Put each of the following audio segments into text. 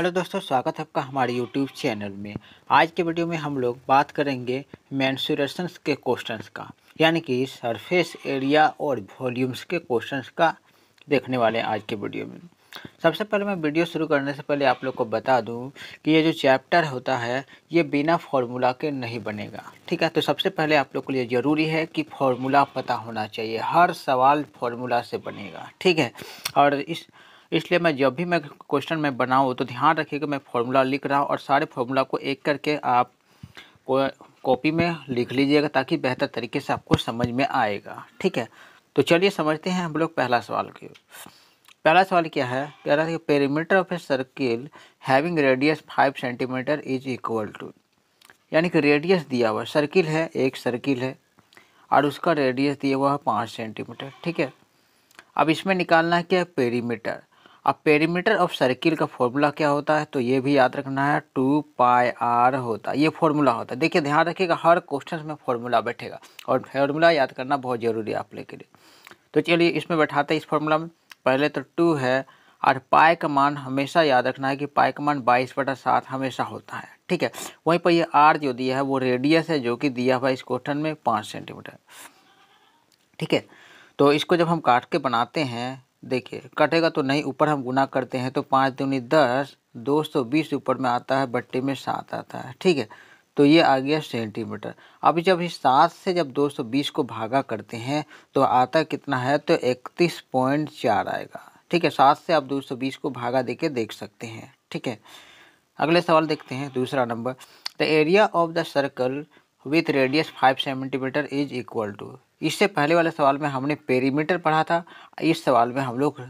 hello दोस्तों स्वागत है आपका हमारे यूट्यूब चैनल में आज के वीडियो में हम लोग बात करेंगे मैंसुरेशंस के क्वेश्चंस का यानी कि सरफेस एरिया और वॉल्यूम्स के क्वेश्चंस का देखने वाले हैं आज के वीडियो में सबसे पहले मैं वीडियो शुरू करने से पहले आप लोग को बता दूं कि ये जो चैप्टर होता है ये बिना फार्मूला के नहीं बनेगा ठीक है तो सबसे पहले आप लोग के लिए ज़रूरी है कि फार्मूला पता होना चाहिए हर सवाल फार्मूला से बनेगा ठीक है और इस इसलिए मैं जब भी मैं क्वेश्चन में बनाऊँ तो ध्यान रखिएगा मैं फॉर्मूला लिख रहा हूँ और सारे फॉर्मूला को एक करके आप को कॉपी में लिख लीजिएगा ताकि बेहतर तरीके से आपको समझ में आएगा ठीक है तो चलिए समझते हैं हम लोग पहला सवाल की पहला सवाल क्या है कह रहा है कि perimeter of a circle having radius five centimetre is equal to यानी कि रेडियस दिया हुआ सर्किल है एक सर्किल है और उसका रेडियस दिया हुआ है पाँच सेंटीमीटर ठीक है अब इसमें निकालना है क्या पेरीमीटर अब पेरीमीटर ऑफ सर्किल का फॉर्मूला क्या होता है तो ये भी याद रखना है टू पाई आर होता है ये फॉर्मूला होता है देखिए ध्यान रखिएगा हर क्वेश्चन में फॉर्मूला बैठेगा और फॉर्मूला याद करना बहुत ज़रूरी है आप लोग के लिए तो चलिए इसमें बैठाते हैं इस फॉर्मूला में पहले तो टू है और पाए का मान हमेशा याद रखना है कि पाए का मान बाईस बटा सात हमेशा होता है ठीक है वहीं पर ये आर जो दिया है वो रेडियस है जो कि दिया हुआ इस क्वेश्चन में पाँच सेंटीमीटर ठीक है तो इसको जब हम काट के बनाते हैं देखिए कटेगा तो नहीं ऊपर हम गुना करते हैं तो पाँच दूनी दस दो सौ बीस ऊपर में आता है बट्टे में सात आता है ठीक है तो ये आ गया सेंटीमीटर अब जब इस सात से जब दो सौ बीस को भागा करते हैं तो आता कितना है तो इकतीस पॉइंट चार आएगा ठीक है सात से आप दो सौ बीस को भागा के देख सकते हैं ठीक है अगले सवाल देखते हैं दूसरा number the area of the circle with radius five centimetre is equal to इससे पहले वाले सवाल में हमने पेरीमीटर पढ़ा था इस सवाल में हम लोग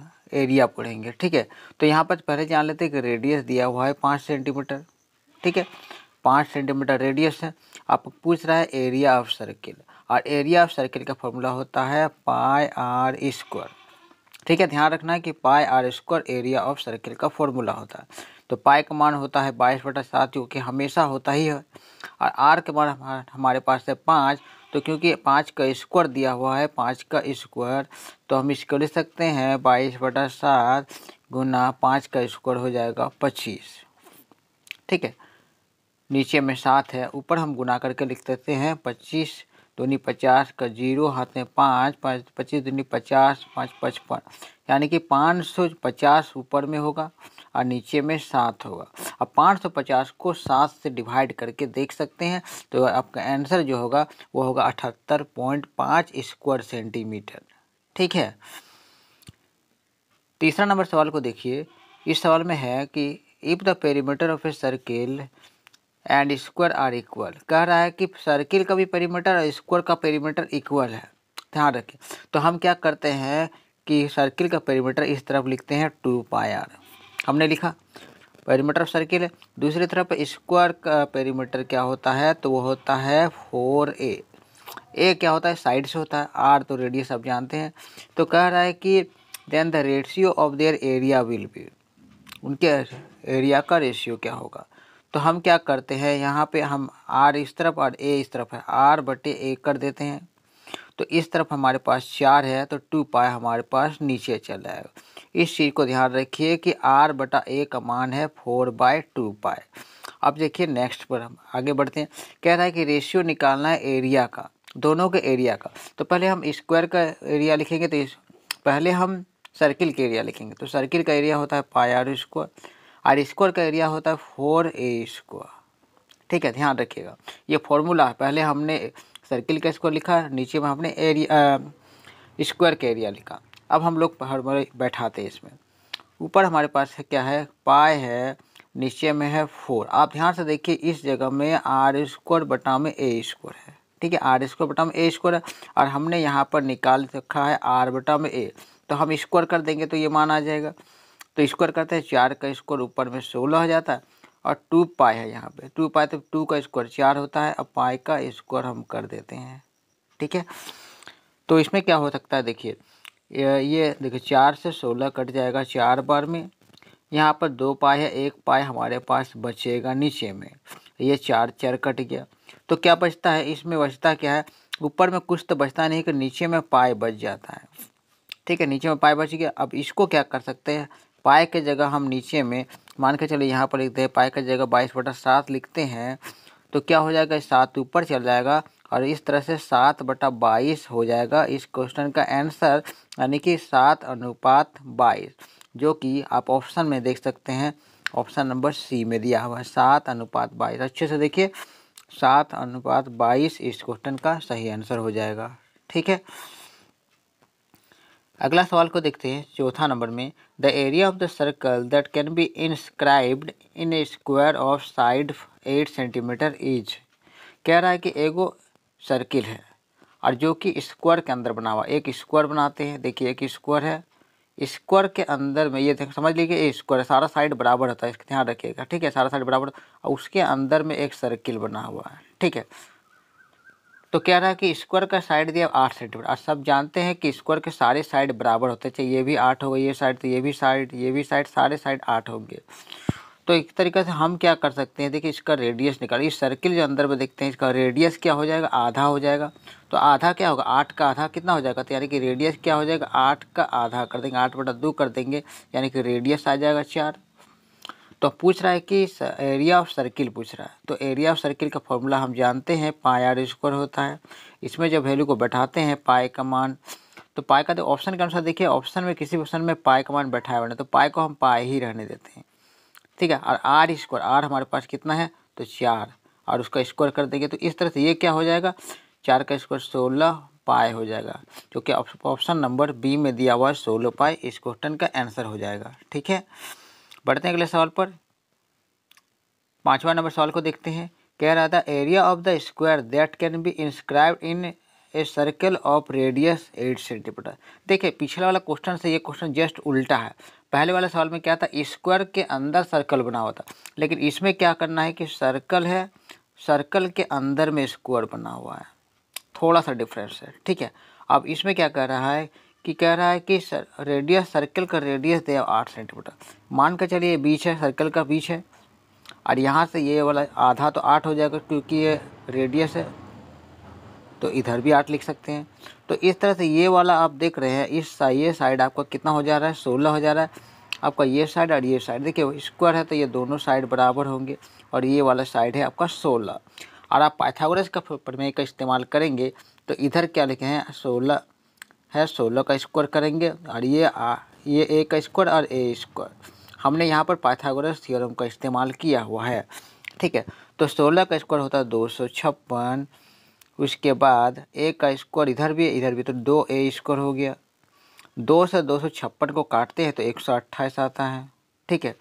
एरिया पढ़ेंगे ठीक है तो यहाँ पर पहले जान लेते हैं कि रेडियस दिया हुआ है पाँच सेंटीमीटर ठीक है पाँच सेंटीमीटर रेडियस है आप पूछ रहा है एरिया ऑफ सर्किल और एरिया ऑफ सर्किल का फॉर्मूला होता है पाए आर स्क्वायर ठीक है ध्यान रखना है कि pi R square area of circle का फॉर्मूला होता है तो पाए का मान होता है बाईस बटा सात जो कि हमेशा होता ही है और आर के मान हमारे पास है पाँच तो क्योंकि पाँच का स्क्वायर दिया हुआ है पाँच का स्क्वायर तो हम इसको ले सकते हैं बाईस बटा सात गुना पाँच का स्क्वायर हो जाएगा पच्चीस ठीक है नीचे में सात है ऊपर हम गुना करके लिख देते हैं पच्चीस दूनी पचास का जीरो हाथ में पाँच पाँच पच्चीस दूनी पचास पाँच पचपन यानी कि पाँच सौ पचास ऊपर में होगा और नीचे में सात होगा अब पाँच सौ पचास को सात से डिवाइड करके देख सकते हैं तो आपका आंसर जो होगा वो होगा अठहत्तर पॉइंट पाँच स्क्वायर सेंटीमीटर ठीक है तीसरा नंबर सवाल को देखिए इस सवाल में है कि if the perimeter of a circle and square are equal कह रहा है कि सर्किल का भी पेरीमीटर और स्क्वायर का पेरीमीटर इक्वल है ध्यान रखें तो हम क्या करते हैं कि सर्किल का पेरीमीटर इस तरफ लिखते हैं टू पाई आर हमने लिखा पेरीमीटर ऑफ सर्किल है दूसरी तरफ स्क्वायर का पेरीमीटर क्या होता है तो वो होता है फोर ए ए क्या होता है साइड से होता है आर तो रेडियस आप जानते हैं तो कह रहा है कि then the ratio of their area will be उनके एरिया का रेशियो क्या होगा तो हम क्या करते हैं यहाँ पे हम आर इस तरफ और ए इस तरफ है आर बटे ए कर देते हैं तो इस तरफ हमारे पास चार है तो टू पाए हमारे पास नीचे चल जाएगा इस चीज़ को ध्यान रखिए कि आर बटा ए का मान है फोर बाय टू पाए अब देखिए नेक्स्ट पर हम आगे बढ़ते हैं कह रहा है कि रेशियो निकालना है एरिया का दोनों के एरिया का तो पहले हम स्क्वायर का एरिया लिखेंगे तो इस पहले हम सर्किल का एरिया लिखेंगे तो सर्किल का एरिया होता है पाई आर स्क्वायर और स्क्वायर का एरिया होता है फोर ए स्क्वायर ठीक है ध्यान रखिएगा ये फॉर्मूला पहले हमने सर्किल का स्क्वायर लिखा नीचे में हमने एरिया स्क्वायर का एरिया लिखा अब हम लोग फॉर्मूला बैठाते हैं इसमें ऊपर हमारे पास है क्या है पाए है नीचे में है फोर आप ध्यान से देखिए इस जगह में आर स्क्वायर बटा में ए स्क्वायर है ठीक है आर स्क्वायर बटा में ए स्क्वायर है और हमने यहाँ पर निकाल रखा है आर बटा में ए तो हम स्क्वायर कर देंगे तो ये मान आ जाएगा तो स्क्वायर करते हैं चार का स्क्वायर ऊपर में सोलह हो जाता है और टू पाई है यहाँ पे टू पाई तो टू का स्क्वायर चार होता है और पाई का स्क्वायर हम कर देते हैं ठीक है तो इसमें क्या हो सकता है देखिए ये देखिए चार से सोलह कट जाएगा चार बार में यहाँ पर दो पाए है एक पाए हमारे पास बचेगा नीचे में ये चार चार कट गया तो क्या बचता है इसमें बचता क्या है ऊपर में कुछ तो बचता नहीं कि नीचे में पाए बच जाता है ठीक है नीचे में पाए बच गया अब इसको क्या कर सकते हैं पाए के जगह हम नीचे में मान के चलिए यहाँ पर लिखते हैं पाए के जगह बाईस बटा सात लिखते हैं तो क्या हो जाएगा सात ऊपर चल जाएगा और इस तरह से सात बटा बाईस हो जाएगा इस क्वेश्चन का आंसर यानी कि सात अनुपात बाईस जो कि आप ऑप्शन में देख सकते हैं ऑप्शन नंबर सी में दिया हुआ है सात अनुपात बाईस अच्छे से देखिए सात अनुपात बाईस इस क्वेश्चन का सही आंसर हो जाएगा ठीक है अगला सवाल को देखते हैं चौथा नंबर में the area of the circle that can be inscribed in a square of side eight centimetre is कह रहा है कि एगो सर्किल है और जो कि स्क्वायर के अंदर बना हुआ एक स्क्वायर बनाते हैं देखिए एक स्क्वायर है स्क्वायर के अंदर में ये देख समझ लीजिए स्क्वायर सारा साइड बराबर होता है इसका ध्यान रखिएगा ठीक है सारा साइड बराबर और उसके अंदर में एक सर्किल बना हुआ है ठीक है तो क्या रहा कि स्क्वायर का साइड दिया आठ सेंटीमीटर और सब जानते हैं कि स्क्वायर के सारे साइड बराबर होते चाहिए ये भी आठ होगा ये साइड तो ये भी साइड ये भी साइड सारे साइड आठ होंगे तो एक तरीके से हम क्या कर सकते हैं देखिए इसका रेडियस निकाल इस सर्किल जो अंदर में देखते हैं इसका रेडियस क्या हो जाएगा आधा हो जाएगा तो आधा क्या होगा आठ का आधा कितना हो जाएगा तो यानी कि रेडियस क्या हो जाएगा आठ का आधा कर देंगे आठ बटा दो कर देंगे यानी कि रेडियस आ जाएगा चार तो पूछ रहा है कि एरिया ऑफ सर्किल पूछ रहा है तो एरिया ऑफ सर्किल का फॉर्मूला हम जानते हैं पाए आर स्क्वायर होता है इसमें जब वैल्यू को बैठाते हैं पाए का मान तो पाए का तो ऑप्शन के अनुसार देखिए ऑप्शन में किसी ऑप्शन में पाए का मान बैठाया हुआ तो पाए को हम पाए ही रहने देते हैं ठीक है और आर स्क्वायर आर हमारे पास कितना है तो चार और उसका स्क्वायर कर देंगे तो इस तरह से ये क्या हो जाएगा चार का स्क्वायर सोलह पाए हो जाएगा क्योंकि ऑप्शन नंबर बी में दिया हुआ है सोलह पाए इस क्वेश्चन का आंसर हो जाएगा ठीक है बढ़ते हैं अगले सवाल पर पाँचवा नंबर सवाल को देखते हैं कह रहा था area of the square that can be inscribe in a circle of radius eight centimetre देखिए पिछले वाला क्वेश्चन से ये क्वेश्चन जस्ट उल्टा है पहले वाले सवाल में क्या था स्क्वायर के अंदर सर्कल बना हुआ था लेकिन इसमें क्या करना है कि सर्कल है सर्कल के अंदर में स्क्वायर बना हुआ है थोड़ा सा डिफरेंस है ठीक है अब इसमें क्या कर रहा है कि कह रहा है कि सर रेडियस सर्कल का रेडियस दे आठ सेंटीमीटर मान कर चलिए बीच है सर्कल का बीच है और यहाँ से ये वाला आधा तो आठ हो जाएगा क्योंकि ये रेडियस है तो इधर भी आठ लिख सकते हैं तो इस तरह से ये वाला आप देख रहे हैं इस ये साइड आपका कितना हो जा रहा है सोलह हो जा रहा है आपका ये साइड और ये साइड देखिए स्क्वायर है तो ये दोनों साइड बराबर होंगे और ये वाला साइड है आपका सोलह और आप पाइथागोरस का प्रमेय का इस्तेमाल करेंगे तो इधर क्या लिखे हैं सोलह है सोलह का स्क्वायर करेंगे और ये आ, ये ए का स्क्वायर और ए स्क्वायर हमने यहाँ पर पाइथागोरस थ्योरम का इस्तेमाल किया हुआ है ठीक है तो सोलह का स्क्वायर होता है दो सौ छप्पन उसके बाद ए का स्क्वायर इधर भी इधर भी तो दो ए स्क्वायर हो गया दो से दो सौ छप्पन को काटते हैं तो एक सौ अट्ठाईस आता है ठीक है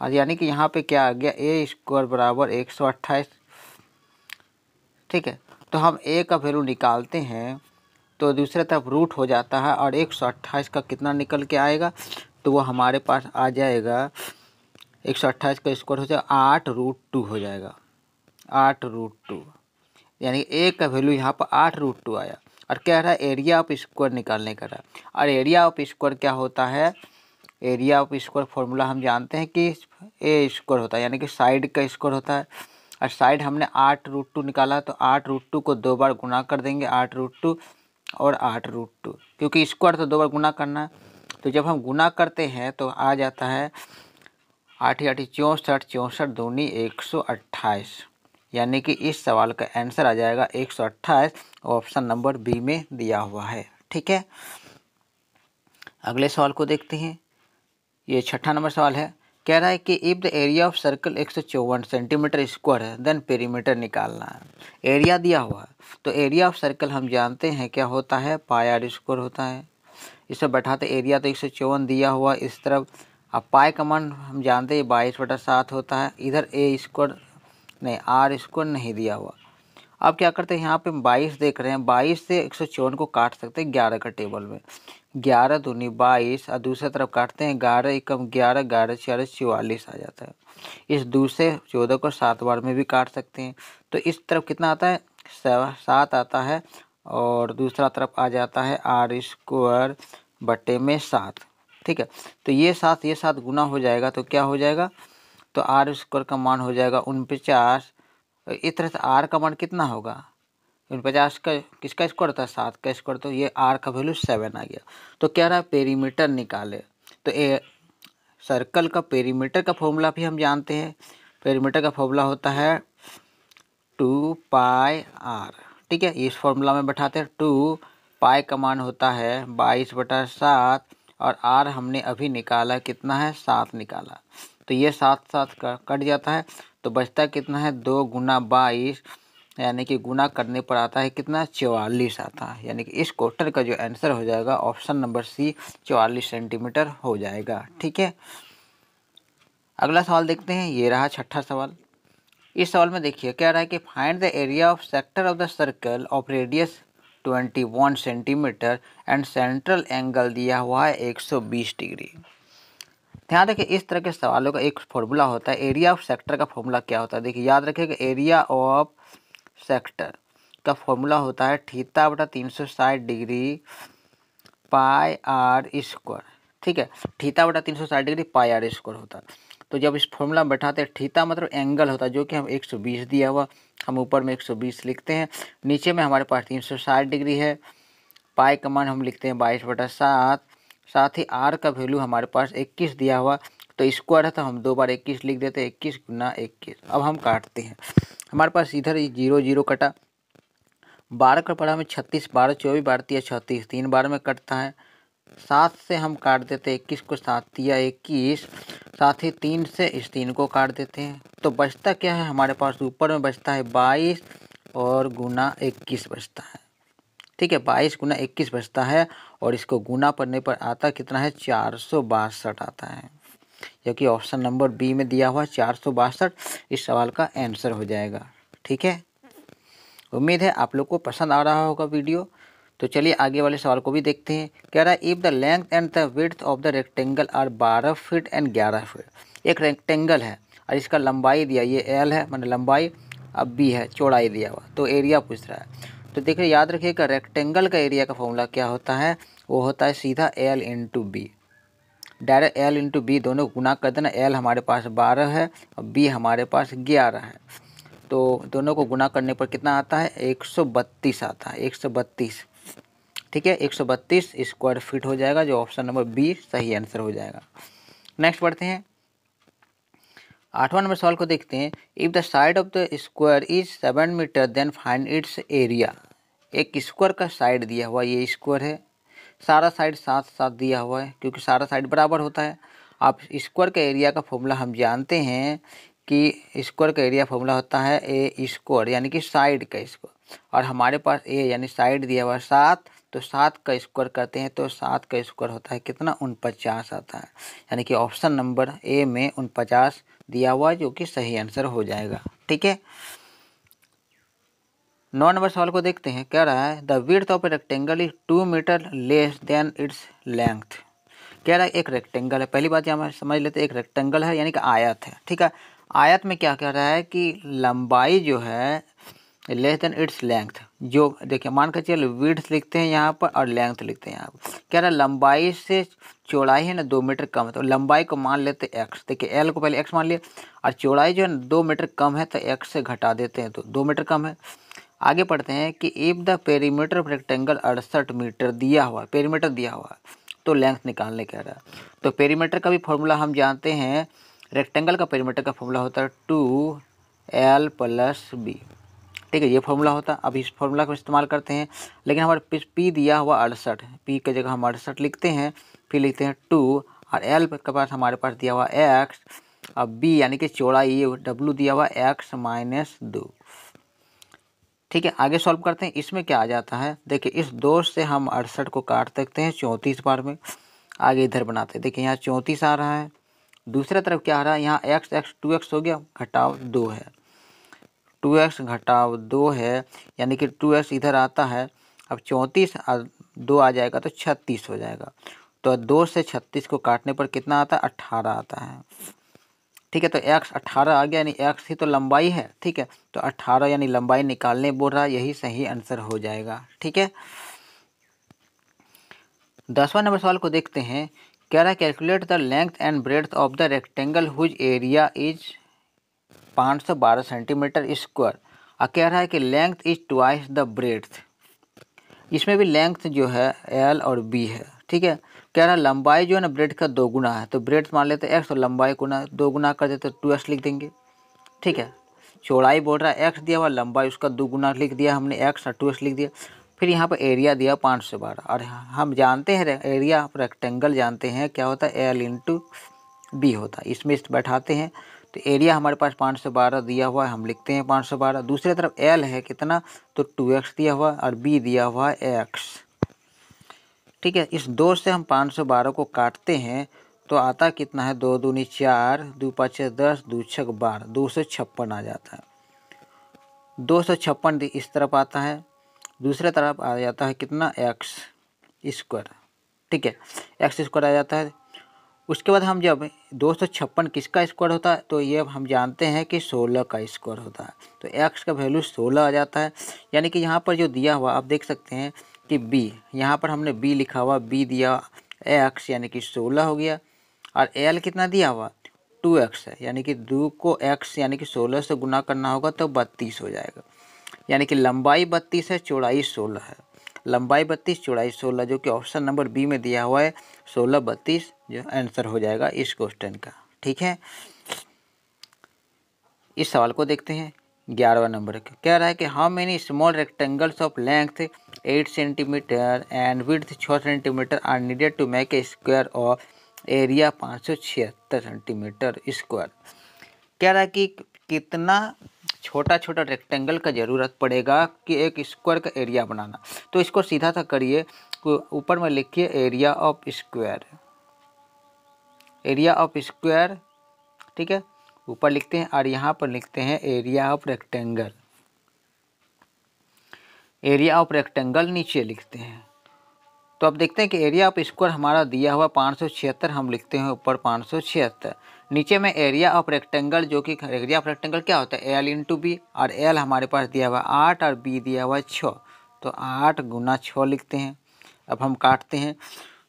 और यानी कि यहाँ पे क्या आ गया ए स्क्वायर बराबर एक सौ अट्ठाईस ठीक है तो हम ए का वैल्यू निकालते हैं तो दूसरे तरफ रूट हो जाता है और एक सौ अट्ठाईस का कितना निकल के आएगा तो वो हमारे पास आ जाएगा एक सौ अट्ठाईस का स्क्वायर हो जाएगा आठ रूट टू हो जाएगा आठ रूट टू यानी ए का वैल्यू यहाँ पर आठ रूट टू आया और क्या रहा है एरिया ऑफ स्क्वायर निकालने का रहा और एरिया ऑफ स्क्वायर क्या होता है एरिया ऑफ स्क्वायर फॉर्मूला हम जानते हैं कि ए स्क्वायर होता है यानी कि साइड का स्क्वायर होता है और साइड हमने आठ रूट टू निकाला तो आठ रूट टू को दो बार गुना कर देंगे आठ रूट टू और आठ रूट टू क्योंकि स्क्वायर तो दो बार गुना करना है तो जब हम गुना करते हैं तो आ जाता है आठ आठ चौंसठ चौंसठ दूनी एक सौ अट्ठाईस यानी कि इस सवाल का आंसर आ जाएगा एक सौ अट्ठाईस ऑप्शन नंबर बी में दिया हुआ है ठीक है अगले सवाल को देखते हैं ये छठा नंबर सवाल है कह रहा है कि if the area of circle एक सौ चौवन सेंटीमीटर स्क्वायर है देन पेरीमीटर निकालना है एरिया दिया हुआ है तो एरिया ऑफ सर्कल हम जानते हैं क्या होता है पाई आर स्क्वायर होता है इसे बैठाते एरिया तो एक सौ चौवन दिया हुआ इस तरफ अब पाई का मान हम जानते हैं बाईस बटा सात होता है इधर ए स्क्वायर नहीं आर स्क्वायर नहीं दिया हुआ आप क्या करते हैं यहाँ पे बाईस देख रहे हैं बाईस से एक सौ चौवन को काट सकते हैं ग्यारह का टेबल में ग्यारह दूनी बाईस और दूसरी तरफ काटते हैं ग्यारह एकम ग्यारह ग्यारह छियारह चौवालीस आ जाता है इस दूसरे चौदह को सात बार में भी काट सकते हैं तो इस तरफ कितना आता है सात आता है और दूसरा तरफ आ जाता है आर स्क्वायर बटे में सात ठीक है तो ये सात ये सात गुना हो जाएगा तो क्या हो जाएगा तो आर स्क्वायर का मान हो जाएगा उनपचास तो इस तरह से आर का मान कितना होगा पचास का किसका स्क्वायर था सात का स्क्वायर तो ये आर का वैल्यू सेवन आ गया तो कह रहा है पेरीमीटर निकाले तो ए सर्कल का पेरीमीटर का फॉर्मूला भी हम जानते हैं पेरीमीटर का फॉर्मूला होता है टू पाई आर ठीक है इस फॉर्मूला में बैठाते हैं टू पाई का मान होता है बाईस बटा सात और आर हमने अभी निकाला कितना है सात निकाला तो ये सात सात कट जाता है तो बचता कितना है दो गुना बाईस यानी कि गुना करने पर आता है कितना चवालीस आता है यानी कि इस क्वेश्चन का जो आंसर हो जाएगा ऑप्शन नंबर सी चवालीस सेंटीमीटर हो जाएगा ठीक है अगला सवाल देखते हैं ये रहा छठा सवाल इस सवाल में देखिए क्या रहा है कि find the area of sector of the circle of radius one centimetre and central angle दिया हुआ है बीस डिग्री ध्यान रखिए इस तरह के सवालों का एक फॉर्मूला होता है एरिया ऑफ सेक्टर का फॉर्मूला क्या होता है देखिए याद रखिएगा एरिया ऑफ सेक्टर का फॉर्मूला होता है ठीता बटा तीन सौ साठ डिग्री पाई आर स्क्वायर ठीक है ठीता बटा तीन सौ साठ डिग्री पाई आर स्क्वायर होता है तो जब इस फॉर्मूला में बैठाते हैं ठीता मतलब एंगल होता है जो कि हम 120 दिया हुआ हम ऊपर में 120 लिखते हैं नीचे में हमारे पास 360 डिग्री है पाई का मान हम लिखते हैं बाईस बटा सात साथ ही आर का वैल्यू हमारे पास इक्कीस दिया हुआ तो स्क्वायर है तो हम दो बार इक्कीस लिख देते हैं इक्कीस गुना इक्कीस अब हम काटते हैं हमारे पास इधर ही जीरो जीरो कटा बारह का पड़ा हमें छत्तीस बारह चौबीस बारह छत्तीस तीन बार में कटता है सात से हम काट देते हैं इक्कीस को सात दिया इक्कीस साथ ही तीन से इस तीन को काट देते हैं तो बचता क्या है हमारे पास ऊपर में बचता है बाईस और गुना इक्कीस बचता है ठीक है बाईस गुना इक्कीस बचता है और इसको गुना पढ़ने पर आता कितना है चार सौ बासठ आता है जबकि ऑप्शन नंबर बी में दिया हुआ चार सौ बासठ इस सवाल का आंसर हो जाएगा ठीक है उम्मीद है आप लोग को पसंद आ रहा होगा वीडियो तो चलिए आगे वाले सवाल को भी देखते हैं कह रहा है if the length and the width of the rectangle are बारह फिट एंड ग्यारह फिट एक रेक्टेंगल है और इसका लंबाई दिया ये एल है मैंने मतलब लंबाई अब बी है चौड़ाई दिया हुआ तो एरिया पूछ रहा है तो देखिए याद रखिएगा रेक्टेंगल का एरिया का फॉर्मूला क्या होता है वो होता है सीधा L into B direct L into B दोनों गुना कर देना एल हमारे पास बारह है और बी हमारे पास ग्यारह है तो दोनों को गुना करने पर कितना आता है एक सौ बत्तीस आता है एक सौ बत्तीस ठीक है एक सौ बत्तीस स्क्वायर फीट हो जाएगा जो ऑप्शन नंबर बी सही आंसर हो जाएगा नेक्स्ट पढ़ते हैं आठवां नंबर सवाल को देखते हैं if the side of the square is seven metre then find its area एक स्क्वायर का साइड दिया हुआ ये स्क्वायर है सारा साइड साथ साथ दिया हुआ है क्योंकि सारा साइड बराबर होता है आप स्क्वायर का एरिया का फॉर्मूला हम जानते हैं कि स्क्वायर का एरिया फॉर्मूला होता है ए स्क्वायर यानी कि साइड का स्क्वायर और हमारे पास ए यानी साइड दिया हुआ है सात तो सात का स्क्वायर करते हैं तो सात का स्क्वायर होता है कितना उनपचास आता है यानी कि ऑप्शन नंबर ए में उनपचास दिया हुआ जो कि सही आंसर हो जाएगा ठीक है नौ नंबर सवाल को देखते हैं क्या रहा है the width of a rectangle is two metre less than its length क्या रहा है एक रेक्टेंगल है पहली बात यहाँ समझ लेते हैं एक रेक्टेंगल है यानी कि आयत है ठीक है आयत में क्या कह रहा है कि लंबाई जो है लेस देन इट्स लेंथ जो देखिए मान कर चलिए विड्थ लिखते हैं यहाँ पर और लेंथ लिखते हैं यहाँ पर क्या रहा है लंबाई से चौड़ाई है ना दो मीटर कम है तो लंबाई को मान लेते एक्स देखिए एल को पहले एक्स मान लिया और चौड़ाई जो है ना दो मीटर कम है तो एक्स से घटा देते हैं तो दो मीटर कम है आगे पढ़ते हैं कि if the perimeter of rectangle अड़सठ मीटर दिया हुआ पेरीमीटर दिया हुआ तो लेंथ निकालने कह रहा है तो पेरीमीटर का भी फॉर्मूला हम जानते हैं रेक्टेंगल का पेरीमीटर का फॉर्मूला होता है टू एल प्लस बी ठीक है ये फॉर्मूला होता है अब इस फॉर्मूला को इस्तेमाल करते हैं लेकिन हमारे पी दिया हुआ अड़सठ पी की जगह हम अड़सठ लिखते हैं फिर लिखते हैं टू और एल के पास हमारे पास दिया हुआ एक्स और बी यानी कि चौड़ाई डब्लू दिया हुआ एक्स माइनस दो ठीक है आगे सॉल्व करते हैं इसमें क्या आ जाता है देखिए इस दो से हम अड़सठ को काट सकते हैं चौंतीस बार में आगे इधर बनाते हैं देखिए यहाँ चौंतीस आ रहा है दूसरा तरफ क्या आ रहा है यहाँ एक्स एक्स टू एक्स हो गया घटाव दो है टू एक्स घटाव दो है यानी कि टू एक्स इधर आता है अब चौंतीस दो आ जाएगा तो छत्तीस हो जाएगा तो दो से छत्तीस को काटने पर कितना आता है अट्ठारह आता है ठीक है तो एक्स अठारह आ गया यानी एक्स ही तो लंबाई है ठीक है तो अट्ठारह यानी लंबाई निकालने बोल रहा है यही सही आंसर हो जाएगा ठीक है दसवां नंबर सवाल को देखते हैं कह रहा है calculate the length and breadth of the rectangle whose area is 512 centimetre square और कह रहा है कि length is twice the breadth इसमें भी लेंथ जो है एल और बी है ठीक है कह रहा है लंबाई जो है ना ब्रेड का दो गुना है तो ब्रेड मान लेते हैं एक्स और तो लंबाई को ना दो गुना कर देते टू एक्स तो लिख देंगे ठीक है चौड़ाई बोल रहा है एक्स दिया हुआ लंबाई उसका दो गुना लिख दिया हमने एक्स और टू एक्स लिख दिया फिर यहाँ पर एरिया दिया पाँच सौ बारह और हम जानते हैं एरिया आप रेक्टेंगल जानते हैं क्या होता है एल इंटू बी होता है इसमें इस बैठाते हैं तो एरिया हमारे पास पाँच सौ बारह दिया हुआ है हम लिखते हैं पाँच सौ बारह दूसरी तरफ एल है कितना तो टू एक्स दिया हुआ और बी दिया हुआ है एक्स ठीक है इस दो से हम पाँच सौ बारह को काटते हैं तो आता कितना है दो दूनी चार दो पाँच छः दस दो छः बारह दो सौ छप्पन आ जाता है दो सौ छप्पन इस तरफ आता है दूसरे तरफ आ जाता है कितना एक्स स्क्वायर ठीक है एक्स स्क्वायर आ जाता है उसके बाद हम जब दो सौ छप्पन किसका स्क्वायर होता है तो ये हम जानते हैं कि सोलह का स्क्वायर होता है तो एक्स का वैल्यू सोलह आ जाता है यानी कि यहाँ पर जो दिया हुआ आप देख सकते हैं कि बी यहाँ पर हमने बी लिखा हुआ बी दिया एक्स यानी कि सोलह हो गया और एल कितना दिया हुआ टू एक्स है यानी कि दो को एक्स यानी कि सोलह से गुना करना होगा तो बत्तीस हो जाएगा यानी कि लंबाई बत्तीस है चौड़ाई सोलह है लंबाई बत्तीस चौड़ाई सोलह जो कि ऑप्शन नंबर बी में दिया हुआ है सोलह बत्तीस जो आंसर हो जाएगा इस क्वेश्चन का ठीक है इस सवाल को देखते हैं ग्यारहवा नंबर कह रहा है कि how many small rectangles of length eight centimetre and with छः centimetre are needed to make a square of area पाँच सौ छिहत्तर सेंटीमीटर स्क्वायर कह रहा है कि कितना छोटा छोटा रेक्टेंगल का ज़रूरत पड़ेगा कि एक स्क्वायर का एरिया बनाना तो इसको सीधा सा करिए ऊपर में लिखिए area of square area of square ठीक है ऊपर लिखते हैं और यहाँ पर लिखते हैं area of rectangle area of rectangle नीचे लिखते हैं तो अब देखते हैं कि एरिया ऑफ स्क्वायर हमारा दिया हुआ पाँच सौ छिहत्तर हम लिखते हैं ऊपर पाँच सौ छिहत्तर नीचे में एरिया ऑफ रेक्टेंगल जो कि एरिया ऑफ रेक्टेंगल क्या होता है एल इंटू बी और एल हमारे पास दिया हुआ आठ और बी दिया हुआ छः तो आठ गुना छः लिखते हैं अब हम काटते हैं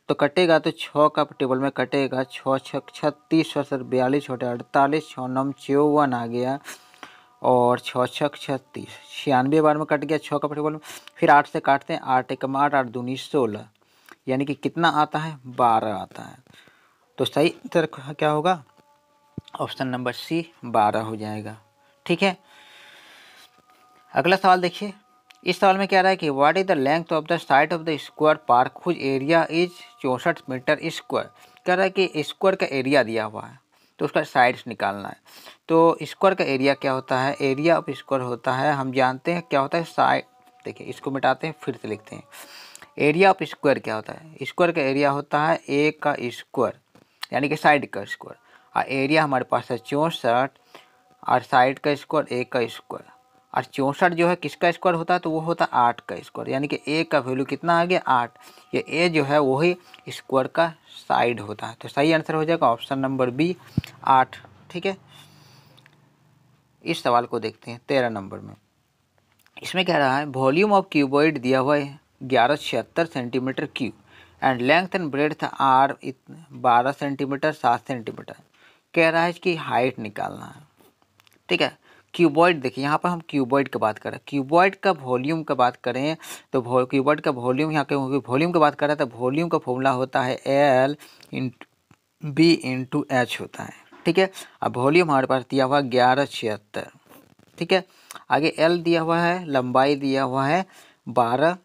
तो कटेगा तो छः का टेबल में कटेगा छः छः छत्तीस छः सर बयालीस छोटे अड़तालीस छः नम चौवन आ गया और छः छः छत्तीस छियानवे बार में कट गया छः का टेबल में फिर आठ से काटते हैं आठ एक आठ आठ दूनी सोलह यानी कि कितना आता है बारह आता है तो सही उत्तर क्या होगा ऑप्शन नंबर सी बारह हो जाएगा ठीक है अगला सवाल देखिए इस सवाल में क्या रहा है कि what is the length of the side of the square park whose area is चौंसठ मीटर स्क्वायर कह रहा है कि स्क्वायर का एरिया दिया हुआ है तो उसका साइड्स निकालना है तो स्क्वायर का एरिया क्या होता है एरिया ऑफ स्क्वायर होता है हम जानते हैं क्या होता है साइड देखिए इसको मिटाते हैं फिर से लिखते हैं एरिया ऑफ स्क्वायर क्या होता है स्क्वायर का एरिया होता है ए का स्क्वायर यानी कि साइड का स्क्वायर और एरिया हमारे पास है चौंसठ और साइड का स्क्वायर ए का स्क्वायर और चौंसठ जो है किसका स्क्वायर होता है तो वो होता है आठ का स्क्वायर यानी कि ए का वैल्यू कितना आ गया आठ ये ए जो है वही स्क्वायर का साइड होता है तो सही आंसर हो जाएगा ऑप्शन नंबर बी आठ ठीक है इस सवाल को देखते हैं तेरह नंबर में इसमें कह रहा है वॉल्यूम ऑफ क्यूबॉइड दिया हुआ है ग्यारह छिहत्तर centimetre cube and length and breadth are बारह सेंटीमीटर सात सेंटीमीटर कह रहा है इसकी हाइट निकालना है ठीक है क्यूबॉइड देखिए यहाँ पर हम क्यूबॉइड की बात करें क्यूबॉइड का वॉल्यूम का बात करें तो क्यूबॉइड का वॉल्यूम यहाँ क्योंकि वॉल्यूम की बात करें तो वॉल्यूम का फॉर्मूला होता है L in B into H होता है ठीक है अब वॉल्यूम हमारे पास दिया हुआ ग्यारह छिहत्तर ठीक है आगे एल दिया हुआ है लंबाई दिया हुआ है बारह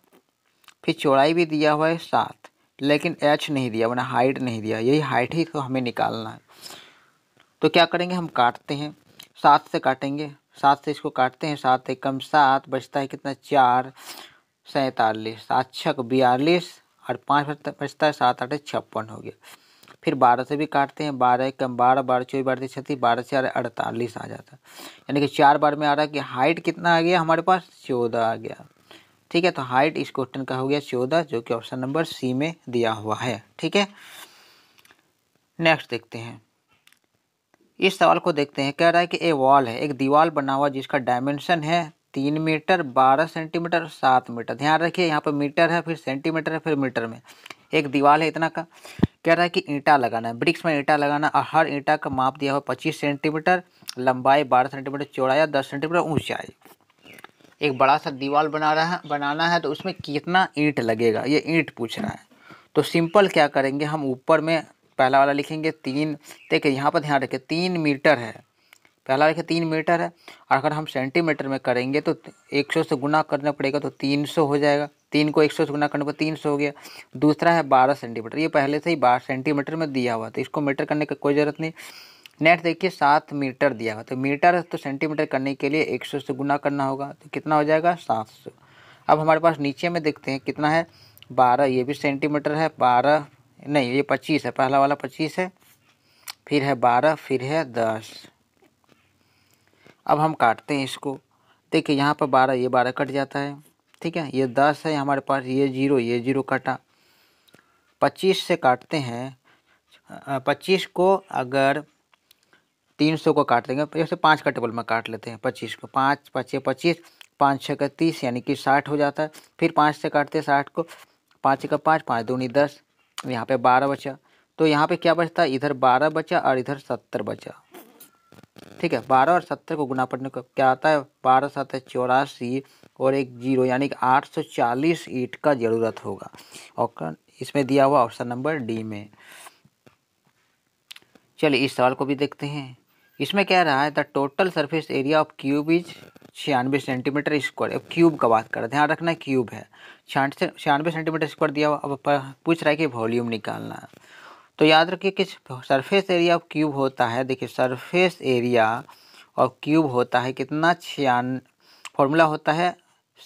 फिर चौड़ाई भी दिया हुआ है सात लेकिन एच नहीं दिया मैंने हाइट नहीं दिया यही हाइट ही तो हमें निकालना है तो क्या करेंगे हम काटते हैं सात से काटेंगे सात से इसको काटते हैं सात एक कम सात बचता है कितना चार सैंतालीस सात छक बयालीस और पाँच बचता है सात आठ छप्पन हो गया फिर बारह से भी काटते हैं बारह कम बारह बारह चौबीस बारह छत्तीस बारह से अड़तालीस आ जाता है यानी कि चार बार में आ रहा है कि हाइट कितना आ गया हमारे पास चौदह आ गया ठीक है तो हाइट इस क्वेश्चन का हो गया चौदह जो कि ऑप्शन नंबर सी में दिया हुआ है ठीक है नेक्स्ट देखते हैं इस सवाल को देखते हैं कह रहा है कि ए वॉल है एक दीवार बना हुआ जिसका डायमेंशन है तीन मीटर बारह सेंटीमीटर और सात मीटर ध्यान रखिए यहाँ पर मीटर है फिर सेंटीमीटर है फिर मीटर में एक दीवार है इतना का कह रहा है कि ईंटा लगाना है ब्रिक्स में ईंटा लगाना और हर ईंटा का माप दिया हुआ पच्चीस सेंटीमीटर लंबाई बारह सेंटीमीटर चौड़ाई दस सेंटीमीटर ऊंचाई एक बड़ा सा दीवार बना रहा है बनाना है तो उसमें कितना ईंट लगेगा ये ईंट पूछ रहा है तो सिंपल क्या करेंगे हम ऊपर में पहला वाला लिखेंगे तीन देखिए यहाँ पर ध्यान रखिए तीन मीटर है पहला लिखे तीन मीटर है और अगर हम सेंटीमीटर में करेंगे तो एक सौ से गुना करना पड़ेगा तो तीन सौ हो जाएगा तीन को एक सौ से गुना करने पर तीन सौ हो गया दूसरा है बारह सेंटीमीटर ये पहले से ही बारह सेंटीमीटर में दिया हुआ तो इसको मीटर करने की कोई ज़रूरत नहीं नेट देखिए सात मीटर दिया हुआ तो मीटर तो सेंटीमीटर करने के लिए एक सौ से गुना करना होगा तो कितना हो जाएगा सात सौ अब हमारे पास नीचे में देखते हैं कितना है बारह ये भी सेंटीमीटर है बारह नहीं ये पच्चीस है पहला वाला पच्चीस है फिर है बारह फिर है दस अब हम काटते हैं इसको देखिए यहाँ पर बारह ये बारह कट जाता है ठीक है ये दस है हमारे पास ये जीरो ये जीरो कटा पच्चीस से काटते हैं पच्चीस को अगर तीन सौ को काट देंगे जैसे पाँच का टेबल में काट लेते हैं पच्चीस को पाँच पच्चीस पच्चीस पाँच छः का तीस यानी कि साठ हो जाता है फिर पाँच से काटते हैं साठ को पाँच का पाँच पाँच दूनी दस यहाँ पे बारह बचा तो यहाँ पे क्या बचता है इधर बारह बचा और इधर सत्तर बचा ठीक है बारह और सत्तर को गुना पड़ने को क्या आता है बारह है चौरासी और एक जीरो यानी कि आठ सौ चालीस ईट का ज़रूरत होगा और इसमें दिया हुआ ऑप्शन नंबर डी में चलिए इस सवाल को भी देखते हैं इसमें क्या रहा है the total surface area of cube is छियानवे सेंटीमीटर स्क्वायर अब क्यूब का बात कर रहे हैं ध्यान रखना क्यूब है छियानवे छियानवे सेंटीमीटर स्क्वायर दिया हुआ अब पूछ रहा है कि वॉल्यूम निकालना है तो याद रखिए कि सरफेस एरिया ऑफ क्यूब होता है देखिए सरफेस एरिया ऑफ क्यूब होता है कितना छियान फॉर्मूला होता है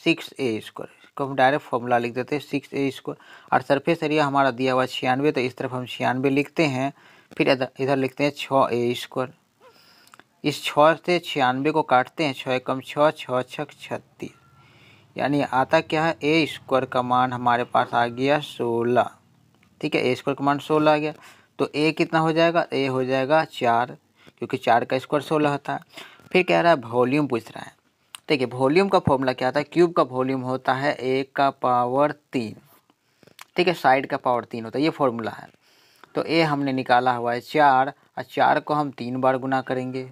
सिक्स ए स्क्वायर इसको हम डायरेक्ट फॉर्मूला लिख देते हैं सिक्स ए स्क्वायर और सरफेस एरिया हमारा दिया हुआ छियानवे तो इस तरफ हम छियानवे लिखते हैं फिर इधर लिखते हैं छः ए स्क्वायर इस छः से छियानवे को काटते हैं छः कम छः छः छः छत्तीस यानी आता क्या है ए स्क्वायर का मान हमारे पास आ गया सोलह ठीक है ए स्क्वायर का मान सोलह आ गया तो ए कितना हो जाएगा ए हो जाएगा चार क्योंकि चार का स्क्वायर सोलह होता है फिर कह रहा है वॉल्यूम पूछ रहा है ठीक है वॉल्यूम का फॉर्मूला क्या होता है क्यूब का वॉल्यूम होता है ए का पावर तीन ठीक है साइड का पावर तीन होता है ये फॉर्मूला है तो ए हमने निकाला हुआ है चार और चार को हम तीन बार गुना करेंगे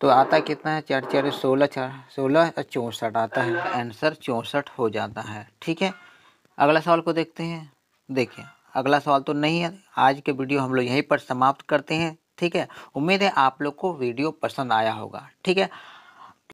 तो आता कितना है चार चार सोलह चार सोलह और चौंसठ आता है आंसर चौंसठ हो जाता है ठीक है अगला सवाल को देखते हैं देखिए अगला सवाल तो नहीं है आज के वीडियो हम लोग यहीं पर समाप्त करते हैं ठीक है उम्मीद है आप लोग को वीडियो पसंद आया होगा ठीक है